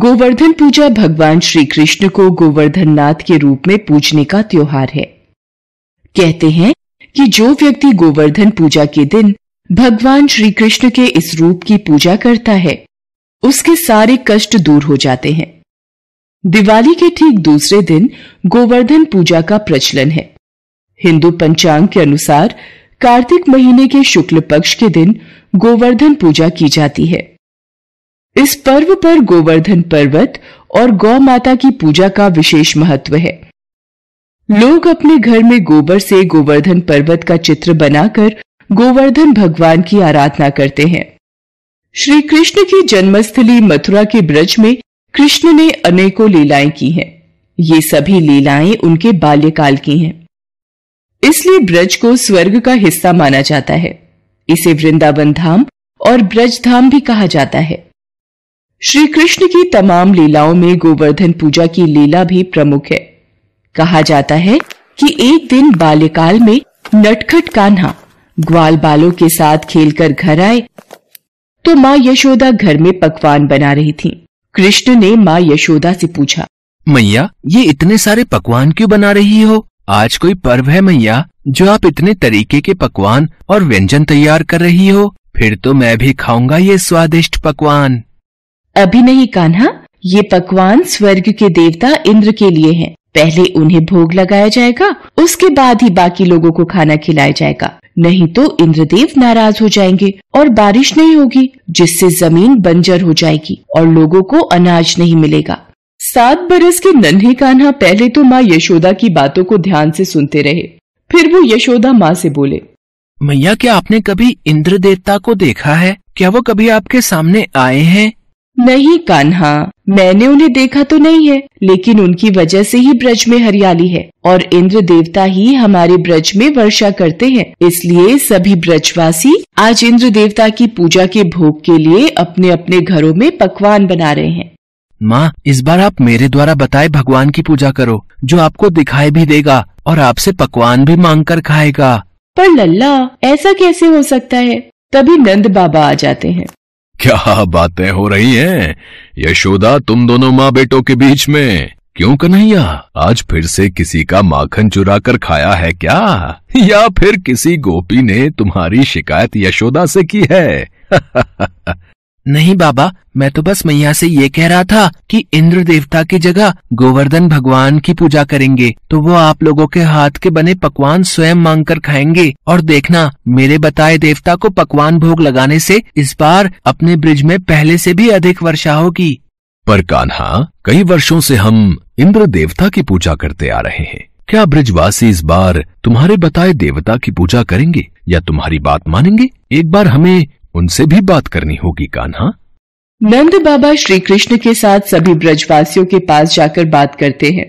गोवर्धन पूजा भगवान श्री कृष्ण को गोवर्धन नाथ के रूप में पूजने का त्योहार है कहते हैं कि जो व्यक्ति गोवर्धन पूजा के दिन भगवान श्री कृष्ण के इस रूप की पूजा करता है उसके सारे कष्ट दूर हो जाते हैं दिवाली के ठीक दूसरे दिन गोवर्धन पूजा का प्रचलन है हिंदू पंचांग के अनुसार कार्तिक महीने के शुक्ल पक्ष के दिन गोवर्धन पूजा की जाती है इस पर्व पर गोवर्धन पर्वत और गौ माता की पूजा का विशेष महत्व है लोग अपने घर में गोबर से गोवर्धन पर्वत का चित्र बनाकर गोवर्धन भगवान की आराधना करते हैं श्री कृष्ण की जन्मस्थली मथुरा के ब्रज में कृष्ण ने अनेकों लीलाएं की हैं। ये सभी लीलाएं उनके बाल्यकाल की हैं इसलिए ब्रज को स्वर्ग का हिस्सा माना जाता है इसे वृंदावन धाम और ब्रज धाम भी कहा जाता है श्री कृष्ण की तमाम लीलाओं में गोवर्धन पूजा की लीला भी प्रमुख है कहा जाता है कि एक दिन बाल्यकाल में नटखट कान्हा ग्वाल बालों के साथ खेलकर घर आए तो माँ यशोदा घर में पकवान बना रही थी कृष्ण ने माँ यशोदा से पूछा मैया ये इतने सारे पकवान क्यों बना रही हो आज कोई पर्व है मैया जो आप इतने तरीके के पकवान और व्यंजन तैयार कर रही हो फिर तो मैं भी खाऊंगा ये स्वादिष्ट पकवान अभी नहीं कान्हा ये पकवान स्वर्ग के देवता इंद्र के लिए हैं। पहले उन्हें भोग लगाया जाएगा उसके बाद ही बाकी लोगों को खाना खिलाया जाएगा नहीं तो इंद्रदेव नाराज हो जाएंगे और बारिश नहीं होगी जिससे जमीन बंजर हो जाएगी और लोगों को अनाज नहीं मिलेगा सात बरस के नन्हे कान्हा पहले तो माँ यशोदा की बातों को ध्यान से सुनते रहे फिर वो यशोदा माँ से बोले मैया क्या आपने कभी इंद्र देवता को देखा है क्या वो कभी आपके सामने आए हैं नहीं कान्हा मैंने उन्हें देखा तो नहीं है लेकिन उनकी वजह से ही ब्रज में हरियाली है और इंद्र देवता ही हमारे ब्रज में वर्षा करते हैं इसलिए सभी ब्रजवासी आज इंद्र देवता की पूजा के भोग के लिए अपने अपने घरों में पकवान बना रहे हैं माँ इस बार आप मेरे द्वारा बताए भगवान की पूजा करो जो आपको दिखाई भी देगा और आपसे पकवान भी मांग कर खाएगा पर लल्ला ऐसा कैसे हो सकता है तभी नंद बाबा आ जाते हैं क्या बातें हो रही हैं यशोदा तुम दोनों माँ बेटों के बीच में क्यों कन्हैया आज फिर से किसी का माखन चुरा कर खाया है क्या या फिर किसी गोपी ने तुम्हारी शिकायत यशोदा से की है नहीं बाबा मैं तो बस मैया से ये कह रहा था कि इंद्र देवता की जगह गोवर्धन भगवान की पूजा करेंगे तो वो आप लोगों के हाथ के बने पकवान स्वयं मांग कर खाएंगे और देखना मेरे बताए देवता को पकवान भोग लगाने से इस बार अपने ब्रिज में पहले से भी अधिक वर्षा होगी पर कान्हा कई वर्षों से हम इंद्र देवता की पूजा करते आ रहे हैं क्या ब्रिजवासी इस बार तुम्हारे बताए देवता की पूजा करेंगे या तुम्हारी बात मानेंगे एक बार हमें उनसे भी बात करनी होगी कान्हा नंद बाबा श्री कृष्ण के साथ सभी ब्रजवासियों के पास जाकर बात करते हैं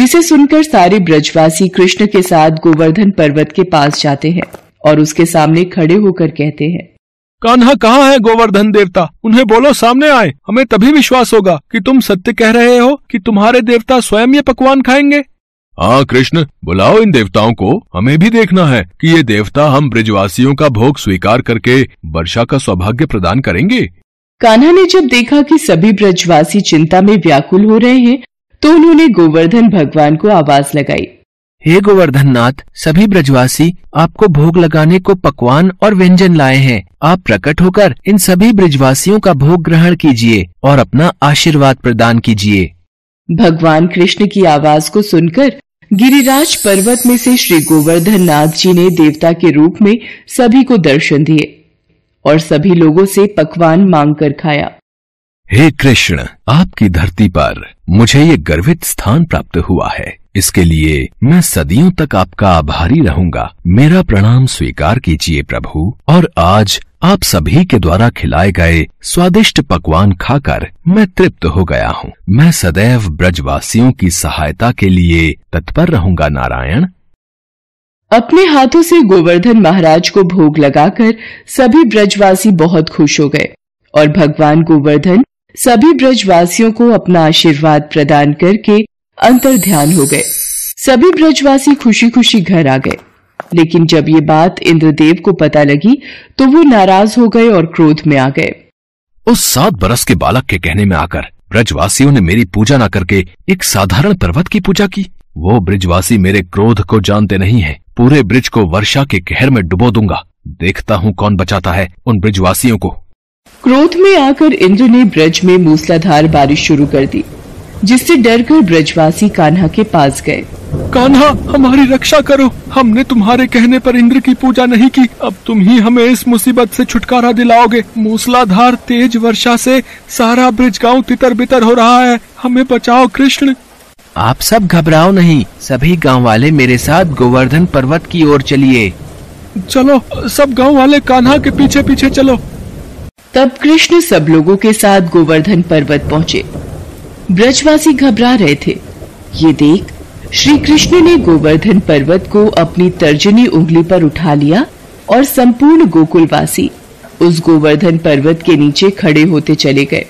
जिसे सुनकर सारे ब्रजवासी कृष्ण के साथ गोवर्धन पर्वत के पास जाते हैं और उसके सामने खड़े होकर कहते हैं कान्हा कहाँ है गोवर्धन देवता उन्हें बोलो सामने आए हमें तभी विश्वास होगा कि तुम सत्य कह रहे हो कि तुम्हारे देवता स्वयं ये पकवान खाएंगे हाँ कृष्ण बुलाओ इन देवताओं को हमें भी देखना है कि ये देवता हम ब्रिजवासियों का भोग स्वीकार करके वर्षा का सौभाग्य प्रदान करेंगे कान्हा ने जब देखा कि सभी ब्रजवासी चिंता में व्याकुल हो रहे हैं तो उन्होंने गोवर्धन भगवान को आवाज लगाई हे गोवर्धन नाथ सभी ब्रजवासी आपको भोग लगाने को पकवान और व्यंजन लाए हैं आप प्रकट होकर इन सभी ब्रजवासियों का भोग ग्रहण कीजिए और अपना आशीर्वाद प्रदान कीजिए भगवान कृष्ण की आवाज को सुनकर गिरिराज पर्वत में से श्री गोवर्धन नाथ जी ने देवता के रूप में सभी को दर्शन दिए और सभी लोगों से पकवान मांग कर खाया हे कृष्ण आपकी धरती पर मुझे ये गर्वित स्थान प्राप्त हुआ है इसके लिए मैं सदियों तक आपका आभारी रहूंगा मेरा प्रणाम स्वीकार कीजिए प्रभु और आज आप सभी के द्वारा खिलाए गए स्वादिष्ट पकवान खाकर मैं तृप्त हो गया हूँ मैं सदैव ब्रजवासियों की सहायता के लिए तत्पर रहूंगा नारायण अपने हाथों से गोवर्धन महाराज को भोग लगाकर सभी ब्रजवासी बहुत खुश हो गए और भगवान गोवर्धन सभी ब्रजवासियों को अपना आशीर्वाद प्रदान करके अंतर ध्यान हो गए सभी ब्रजवासी खुशी खुशी घर आ गए लेकिन जब ये बात इंद्रदेव को पता लगी तो वो नाराज हो गए और क्रोध में आ गए उस सात बरस के बालक के कहने में आकर ब्रजवासियों ने मेरी पूजा न करके एक साधारण पर्वत की पूजा की वो ब्रिजवासी मेरे क्रोध को जानते नहीं है पूरे ब्रिज को वर्षा के कहर में डुबो दूंगा देखता हूँ कौन बचाता है उन ब्रिजवासियों को क्रोध में आकर इंद्र ने ब्रज में मूसलाधार बारिश शुरू कर दी जिससे डरकर ब्रजवासी कान्हा के पास गए कान्हा हमारी रक्षा करो हमने तुम्हारे कहने पर इंद्र की पूजा नहीं की अब तुम ही हमें इस मुसीबत से छुटकारा दिलाओगे मूसलाधार तेज वर्षा से सारा ब्रिज गाँव तितर बितर हो रहा है हमें बचाओ कृष्ण आप सब घबराओ नहीं सभी गांव वाले मेरे साथ गोवर्धन पर्वत की ओर चलिए चलो सब गांव वाले कान्हा के पीछे पीछे चलो तब कृष्ण सब लोगों के साथ गोवर्धन पर्वत पहुँचे ब्रजवासी घबरा रहे थे ये देख श्री कृष्ण ने गोवर्धन पर्वत को अपनी तर्जनी उंगली पर उठा लिया और संपूर्ण गोकुलवासी उस गोवर्धन पर्वत के नीचे खड़े होते चले गए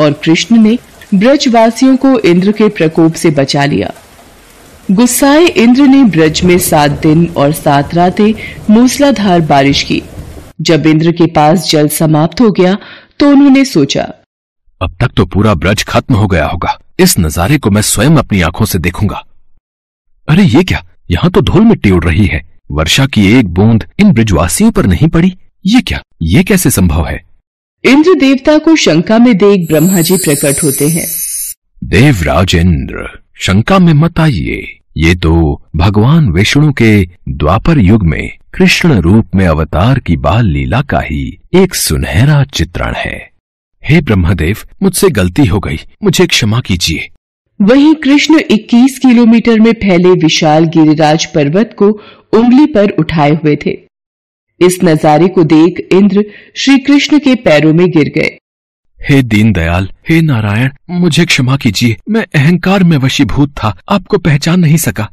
और कृष्ण ने ब्रजवासियों को इंद्र के प्रकोप से बचा लिया गुस्साए इंद्र ने ब्रज में सात दिन और सात रातें मूसलाधार बारिश की जब इंद्र के पास जल समाप्त हो गया तो उन्होंने सोचा अब तक तो पूरा ब्रज खत्म हो गया होगा इस नजारे को मैं स्वयं अपनी आंखों से देखूंगा अरे ये क्या यहाँ तो धूल मिट्टी उड़ रही है वर्षा की एक बूंद इन ब्रिजवासियों पर नहीं पड़ी ये क्या ये कैसे संभव है इंद्र देवता को शंका में देख ब्रह्मा जी प्रकट होते हैं देवराज इंद्र शंका में मत आइए ये तो भगवान विष्णु के द्वापर युग में कृष्ण रूप में अवतार की बाल लीला का ही एक सुनहरा चित्रण है हे ब्रह्मदेव मुझसे गलती हो गई मुझे क्षमा कीजिए वहीं कृष्ण 21 किलोमीटर में फैले विशाल गिरिराज पर्वत को उंगली पर उठाए हुए थे इस नजारे को देख इंद्र श्री कृष्ण के पैरों में गिर गए हे दीन दयाल हे नारायण मुझे क्षमा कीजिए मैं अहंकार में वशीभूत था आपको पहचान नहीं सका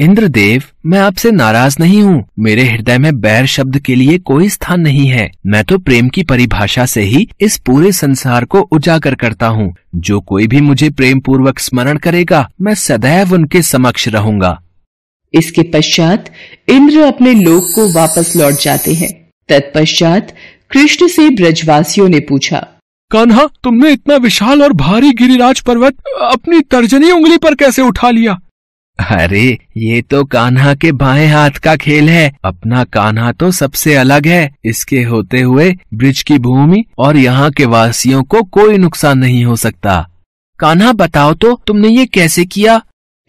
इंद्रदेव मैं आपसे नाराज नहीं हूँ मेरे हृदय में बैर शब्द के लिए कोई स्थान नहीं है मैं तो प्रेम की परिभाषा से ही इस पूरे संसार को उजागर करता हूँ जो कोई भी मुझे प्रेम पूर्वक स्मरण करेगा मैं सदैव उनके समक्ष रहूंगा इसके पश्चात इंद्र अपने लोक को वापस लौट जाते हैं तत्पश्चात कृष्ण से ब्रजवासियों ने पूछा कान्हा तुमने इतना विशाल और भारी गिरिराज पर्वत अपनी तर्जनी उंगली पर कैसे उठा लिया अरे ये तो कान्हा के बाएं हाथ का खेल है अपना कान्हा तो सबसे अलग है इसके होते हुए ब्रिज की भूमि और यहाँ के वासियों को कोई नुकसान नहीं हो सकता कान्हा बताओ तो तुमने ये कैसे किया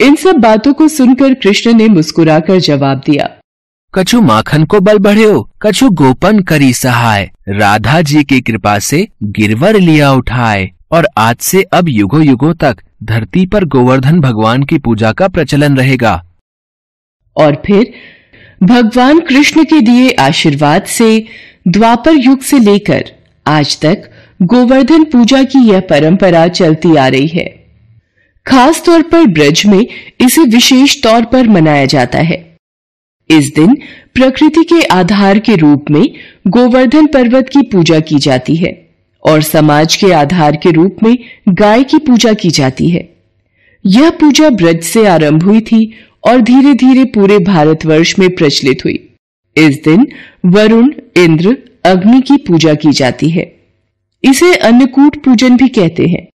इन सब बातों को सुनकर कृष्ण ने मुस्कुराकर जवाब दिया कछु माखन को बल हो कछु गोपन करी सहाय राधा जी की कृपा से गिरवर लिया उठाए और आज से अब युगो युगो तक धरती पर गोवर्धन भगवान की पूजा का प्रचलन रहेगा और फिर भगवान कृष्ण के दिए आशीर्वाद से द्वापर युग से लेकर आज तक गोवर्धन पूजा की यह परंपरा चलती आ रही है खास तौर पर ब्रज में इसे विशेष तौर पर मनाया जाता है इस दिन प्रकृति के आधार के रूप में गोवर्धन पर्वत की पूजा की जाती है और समाज के आधार के रूप में गाय की पूजा की जाती है यह पूजा ब्रज से आरंभ हुई थी और धीरे धीरे पूरे भारतवर्ष में प्रचलित हुई इस दिन वरुण इंद्र अग्नि की पूजा की जाती है इसे अन्नकूट पूजन भी कहते हैं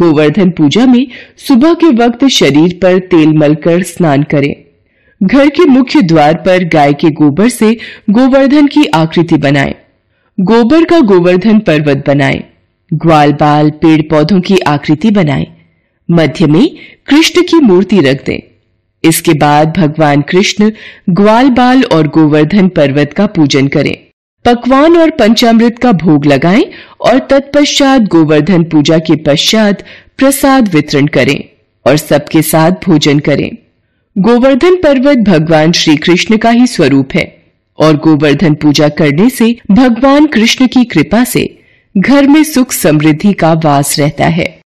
गोवर्धन पूजा में सुबह के वक्त शरीर पर तेल मलकर स्नान करें घर के मुख्य द्वार पर गाय के गोबर से गोवर्धन की आकृति बनाएं। गोबर का गोवर्धन पर्वत बनाए ग्वाल बाल पेड़ पौधों की आकृति बनाए मध्य में कृष्ण की मूर्ति रख दें इसके बाद भगवान कृष्ण ग्वाल बाल और गोवर्धन पर्वत का पूजन करें पकवान और पंचामृत का भोग लगाएं और तत्पश्चात गोवर्धन पूजा के पश्चात प्रसाद वितरण करें और सबके साथ भोजन करें गोवर्धन पर्वत भगवान श्री कृष्ण का ही स्वरूप है और गोवर्धन पूजा करने से भगवान कृष्ण की कृपा से घर में सुख समृद्धि का वास रहता है